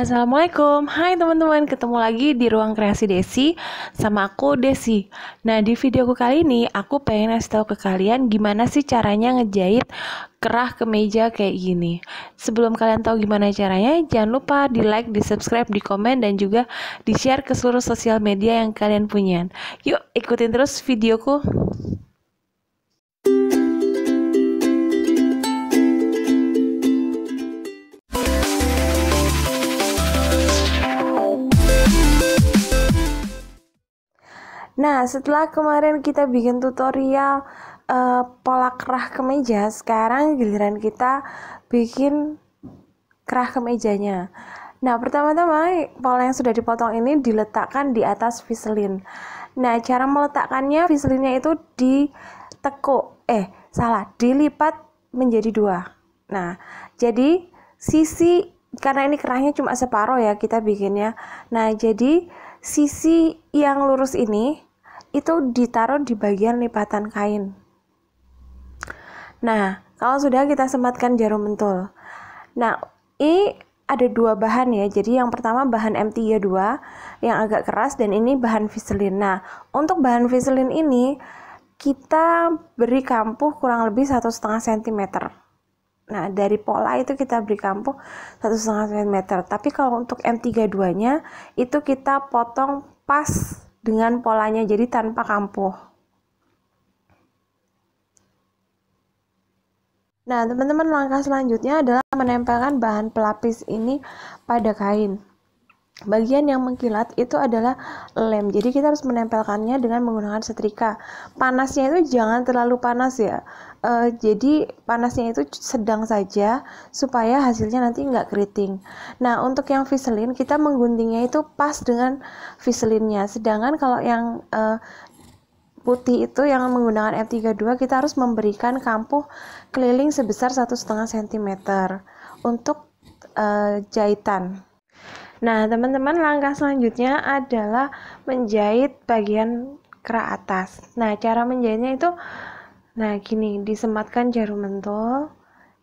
Assalamualaikum, hai teman-teman, ketemu lagi di ruang kreasi Desi sama aku Desi. Nah di videoku kali ini aku pengen ngasih tahu ke kalian gimana sih caranya ngejahit kerah kemeja kayak gini. Sebelum kalian tahu gimana caranya, jangan lupa di like, di subscribe, di komen dan juga di share ke seluruh sosial media yang kalian punya. Yuk ikutin terus videoku. Thank Nah, setelah kemarin kita bikin tutorial uh, pola kerah kemeja, sekarang giliran kita bikin kerah kemejanya. Nah, pertama-tama pola yang sudah dipotong ini diletakkan di atas viselin. Nah, cara meletakkannya viselinnya itu ditekuk, eh salah, dilipat menjadi dua. Nah, jadi sisi karena ini kerahnya cuma separoh ya kita bikinnya. Nah, jadi sisi yang lurus ini itu ditaruh di bagian lipatan kain. Nah, kalau sudah kita sematkan jarum mentul. Nah, ini ada dua bahan ya. Jadi yang pertama bahan M32 yang agak keras dan ini bahan viselin. Nah, untuk bahan viselin ini kita beri kampuh kurang lebih satu setengah cm. Nah, dari pola itu kita beri kampuh satu setengah cm. Tapi kalau untuk M32-nya itu kita potong pas dengan polanya jadi tanpa kampuh. Nah, teman-teman langkah selanjutnya adalah menempelkan bahan pelapis ini pada kain. Bagian yang mengkilat itu adalah lem. Jadi kita harus menempelkannya dengan menggunakan setrika. Panasnya itu jangan terlalu panas ya. Uh, jadi panasnya itu sedang saja supaya hasilnya nanti nggak keriting. Nah untuk yang viselin kita mengguntingnya itu pas dengan viselinnya. Sedangkan kalau yang uh, putih itu yang menggunakan F32 kita harus memberikan kampuh keliling sebesar 1,5 cm untuk uh, jahitan. Nah, teman-teman, langkah selanjutnya adalah menjahit bagian kerah atas. Nah, cara menjahitnya itu Nah, gini, disematkan jarum mentol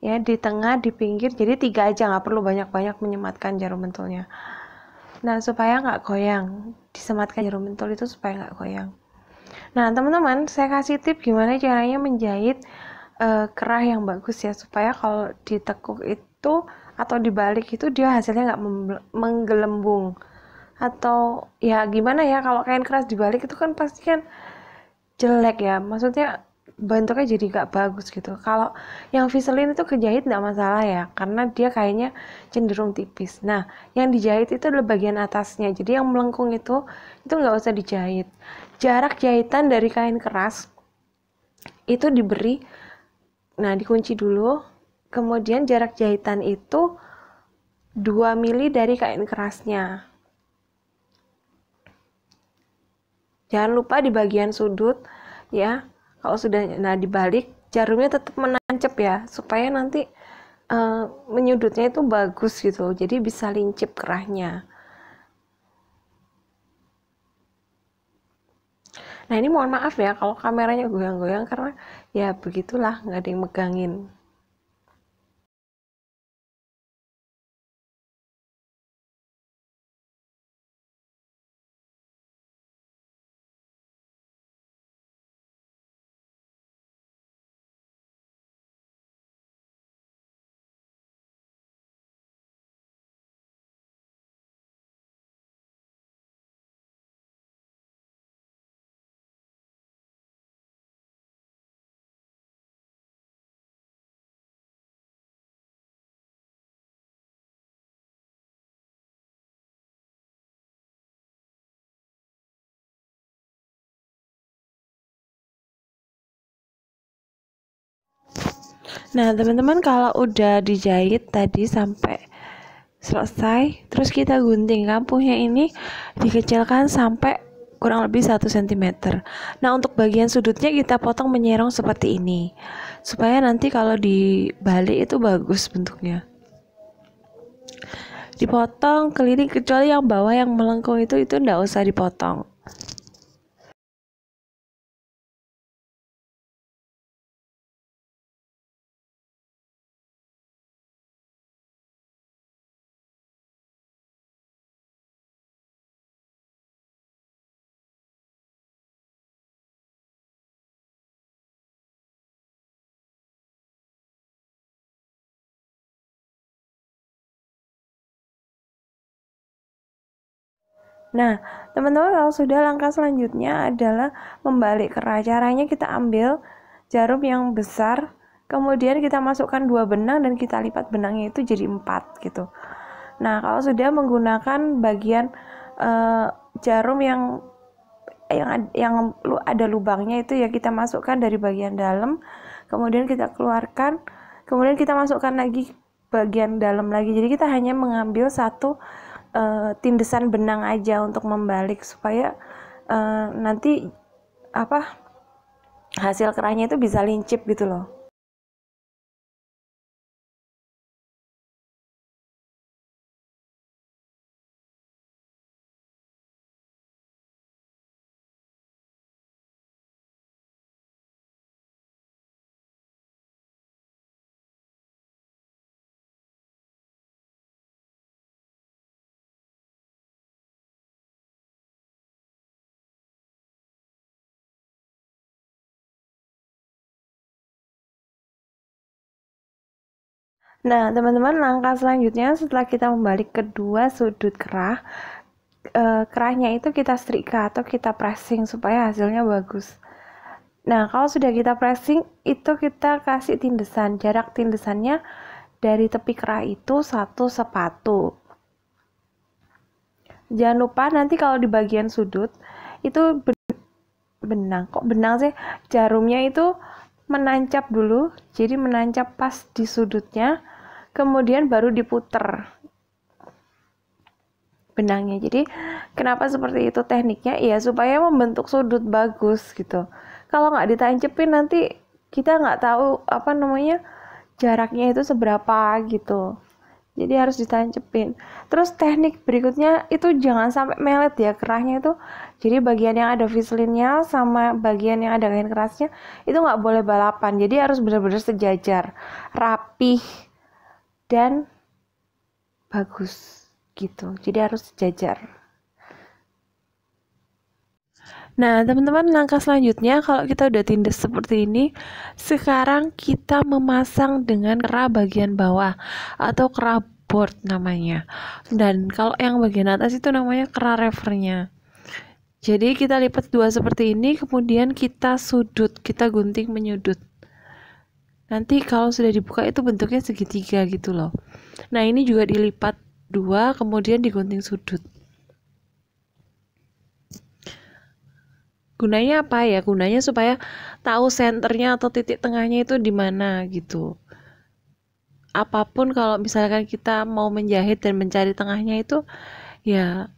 ya di tengah, di pinggir. Jadi tiga aja nggak perlu banyak-banyak menyematkan jarum mentolnya. Nah, supaya nggak goyang, disematkan jarum mentol itu supaya nggak goyang. Nah, teman-teman, saya kasih tip gimana caranya menjahit uh, kerah yang bagus ya, supaya kalau ditekuk itu atau dibalik itu dia hasilnya nggak menggelembung atau ya gimana ya kalau kain keras dibalik itu kan pasti kan jelek ya maksudnya bentuknya jadi gak bagus gitu kalau yang viselin itu kejahit gak masalah ya karena dia kayaknya cenderung tipis nah yang dijahit itu adalah bagian atasnya jadi yang melengkung itu itu gak usah dijahit jarak jahitan dari kain keras itu diberi nah dikunci dulu kemudian jarak jahitan itu 2 mili dari kain kerasnya jangan lupa di bagian sudut ya kalau sudah nah dibalik jarumnya tetap menancap ya supaya nanti uh, menyudutnya itu bagus gitu. Jadi bisa lincip kerahnya. Nah ini mohon maaf ya kalau kameranya goyang-goyang karena ya begitulah nggak ada yang megangin. Nah, teman-teman kalau udah dijahit tadi sampai selesai, terus kita gunting kampungnya ini dikecilkan sampai kurang lebih 1 cm. Nah, untuk bagian sudutnya kita potong menyerong seperti ini. Supaya nanti kalau dibalik itu bagus bentuknya. Dipotong keliling kecuali yang bawah yang melengkung itu itu ndak usah dipotong. Nah, teman-teman kalau sudah langkah selanjutnya adalah membalik kerah. Caranya kita ambil jarum yang besar, kemudian kita masukkan dua benang dan kita lipat benangnya itu jadi empat gitu. Nah, kalau sudah menggunakan bagian uh, jarum yang yang yang ada lubangnya itu ya kita masukkan dari bagian dalam, kemudian kita keluarkan, kemudian kita masukkan lagi bagian dalam lagi. Jadi kita hanya mengambil satu uh, benang aja untuk membalik supaya uh, nanti apa hasil kerahnya itu bisa lincip gitu loh Nah, teman-teman, langkah selanjutnya setelah kita membalik kedua sudut kerah, eh, kerahnya itu kita setrika atau kita pressing supaya hasilnya bagus. Nah, kalau sudah kita pressing, itu kita kasih tindesan. Jarak tindesannya dari tepi kerah itu satu sepatu. Jangan lupa nanti kalau di bagian sudut itu benang kok benang sih jarumnya itu menancap dulu jadi menancap pas di sudutnya kemudian baru diputer benangnya. Jadi kenapa seperti itu tekniknya? Ya supaya membentuk sudut bagus gitu. Kalau nggak ditancepin nanti kita nggak tahu apa namanya jaraknya itu seberapa gitu. Jadi harus ditancepin. Terus teknik berikutnya itu jangan sampai melet ya kerahnya itu. Jadi bagian yang ada vislinnya sama bagian yang ada kain kerasnya itu nggak boleh balapan. Jadi harus benar-benar sejajar, rapih dan bagus gitu. Jadi harus sejajar. Nah, teman-teman, langkah selanjutnya kalau kita udah tindas seperti ini, sekarang kita memasang dengan kera bagian bawah atau kera board namanya. Dan kalau yang bagian atas itu namanya kera revernya. Jadi kita lipat dua seperti ini, kemudian kita sudut, kita gunting menyudut. Nanti kalau sudah dibuka itu bentuknya segitiga gitu loh. Nah, ini juga dilipat dua kemudian digunting sudut. Gunanya apa ya? Gunanya supaya tahu senternya atau titik tengahnya itu di mana gitu. Apapun kalau misalkan kita mau menjahit dan mencari tengahnya itu ya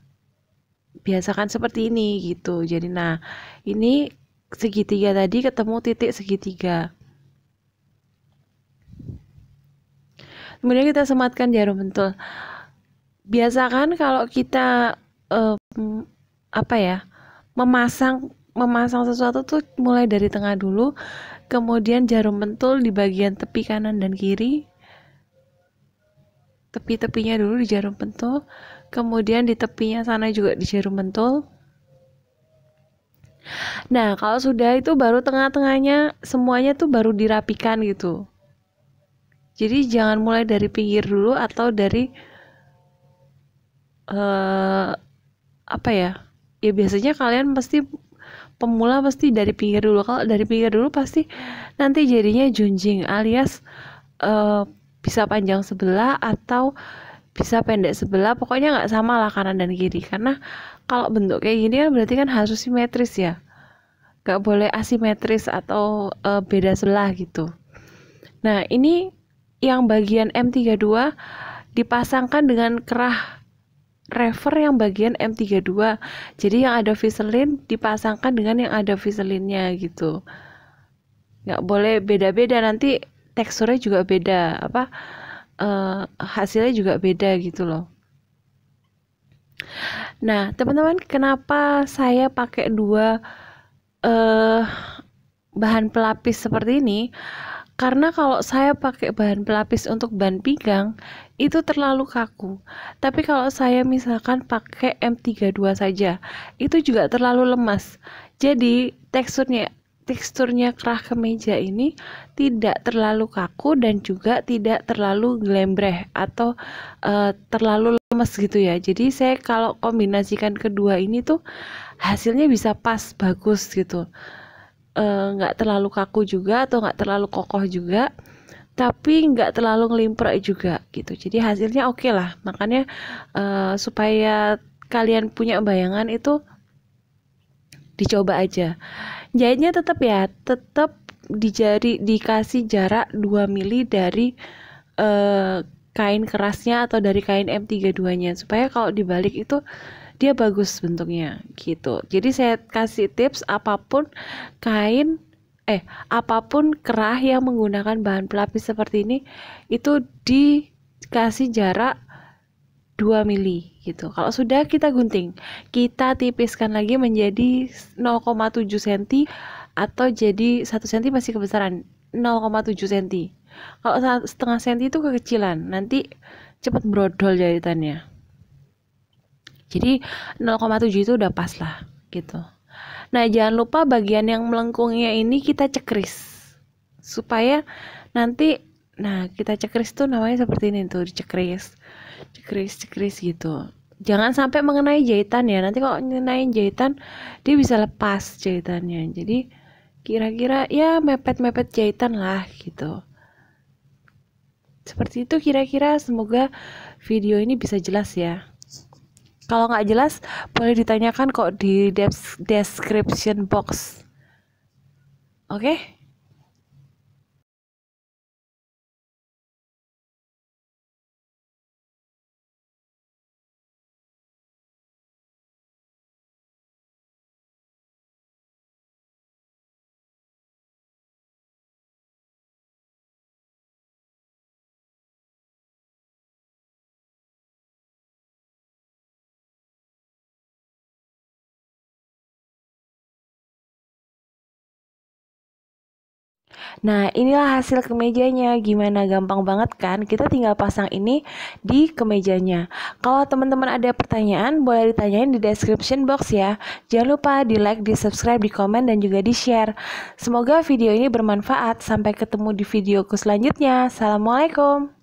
biasakan seperti ini gitu. Jadi nah, ini segitiga tadi ketemu titik segitiga. kemudian kita sematkan jarum pentul biasakan kalau kita uh, apa ya memasang memasang sesuatu tuh mulai dari tengah dulu kemudian jarum pentul di bagian tepi kanan dan kiri tepi-tepinya dulu di jarum pentul kemudian di tepinya sana juga di jarum pentul nah kalau sudah itu baru tengah-tengahnya semuanya tuh baru dirapikan gitu jadi jangan mulai dari pinggir dulu atau dari uh, apa ya? Ya biasanya kalian pasti pemula pasti dari pinggir dulu. Kalau dari pinggir dulu pasti nanti jadinya junjing alias uh, bisa panjang sebelah atau bisa pendek sebelah pokoknya nggak sama lah kanan dan kiri karena kalau bentuk kayak gini kan berarti kan harus simetris ya nggak boleh asimetris atau uh, beda sebelah gitu nah ini yang bagian M32 dipasangkan dengan kerah refer yang bagian M32. Jadi yang ada viselin dipasangkan dengan yang ada viselinnya gitu. Nggak boleh beda-beda nanti teksturnya juga beda, apa uh, hasilnya juga beda gitu loh. Nah, teman-teman, kenapa saya pakai dua uh, bahan pelapis seperti ini? Karena kalau saya pakai bahan pelapis untuk bahan pinggang, itu terlalu kaku. Tapi kalau saya misalkan pakai M32 saja, itu juga terlalu lemas. Jadi teksturnya teksturnya kerah kemeja ini tidak terlalu kaku dan juga tidak terlalu glembreh atau e, terlalu lemas gitu ya. Jadi saya kalau kombinasikan kedua ini tuh hasilnya bisa pas bagus gitu. Eh, nggak uh, terlalu kaku juga atau nggak terlalu kokoh juga tapi nggak terlalu ngelimprek juga gitu jadi hasilnya oke okay lah makanya uh, supaya kalian punya bayangan itu dicoba aja jahitnya tetap ya tetap dijari dikasih jarak 2 mili dari uh, kain kerasnya atau dari kain M32 nya supaya kalau dibalik itu dia bagus bentuknya gitu jadi saya kasih tips apapun kain eh apapun kerah yang menggunakan bahan pelapis seperti ini itu dikasih jarak 2 mili gitu. Kalau sudah kita gunting, kita tipiskan lagi menjadi 0,7 cm atau jadi 1 cm masih kebesaran 0,7 cm. Kalau setengah cm itu kekecilan, nanti cepat brodol jahitannya. Jadi 0,7 itu udah pas lah gitu. Nah, jangan lupa bagian yang melengkungnya ini kita cekris. Supaya nanti nah, kita cekris tuh namanya seperti ini tuh, dicekris. Cekris, cekris gitu. Jangan sampai mengenai jahitan ya. Nanti kalau mengenai jahitan dia bisa lepas jahitannya. Jadi kira-kira ya mepet-mepet jahitan lah gitu. Seperti itu kira-kira semoga video ini bisa jelas ya. Kalau nggak jelas, boleh ditanyakan kok di description box. Oke? Okay? Nah, inilah hasil kemejanya. Gimana gampang banget kan? Kita tinggal pasang ini di kemejanya. Kalau teman-teman ada pertanyaan, boleh ditanyain di description box ya. Jangan lupa di like, di subscribe, di komen, dan juga di share. Semoga video ini bermanfaat. Sampai ketemu di videoku selanjutnya. Assalamualaikum.